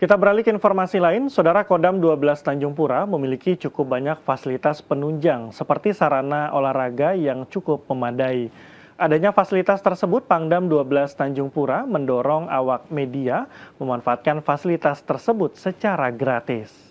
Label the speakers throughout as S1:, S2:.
S1: Kita beralih ke informasi lain, Saudara Kodam 12 Tanjung Pura memiliki cukup banyak fasilitas penunjang seperti sarana olahraga yang cukup memadai. Adanya fasilitas tersebut, Pangdam 12 Tanjung Pura mendorong awak media memanfaatkan fasilitas tersebut secara gratis.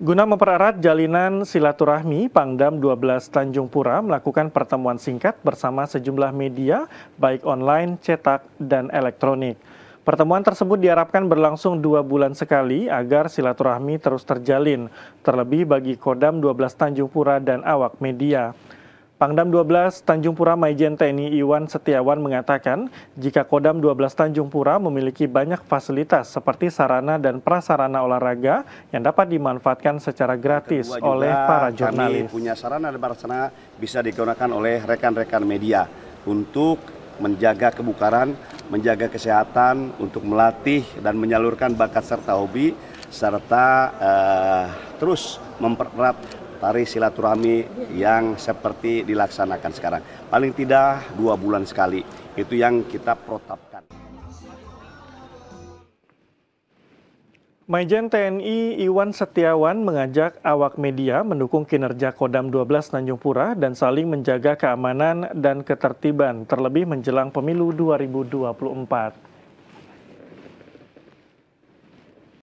S1: Guna mempererat jalinan silaturahmi, Pangdam 12 Tanjung Pura melakukan pertemuan singkat bersama sejumlah media, baik online, cetak, dan elektronik. Pertemuan tersebut diharapkan berlangsung dua bulan sekali agar silaturahmi terus terjalin, terlebih bagi Kodam 12 Tanjung Pura dan awak media. Pangdam 12 Tanjung Pura Maijen TNI Iwan Setiawan mengatakan, jika Kodam 12 Tanjung Pura memiliki banyak fasilitas seperti sarana dan prasarana olahraga yang dapat dimanfaatkan secara gratis juga oleh para jurnalis. Kami punya
S2: sarana dan prasarana bisa digunakan oleh rekan-rekan media untuk menjaga kebukaran, menjaga kesehatan, untuk melatih dan menyalurkan bakat serta hobi serta uh, terus mempererat tari silaturahmi yang seperti dilaksanakan sekarang. Paling tidak dua bulan sekali, itu yang kita protapkan.
S1: Majen TNI Iwan Setiawan mengajak awak media mendukung kinerja Kodam 12 Tanjung Pura dan saling menjaga keamanan dan ketertiban terlebih menjelang pemilu 2024.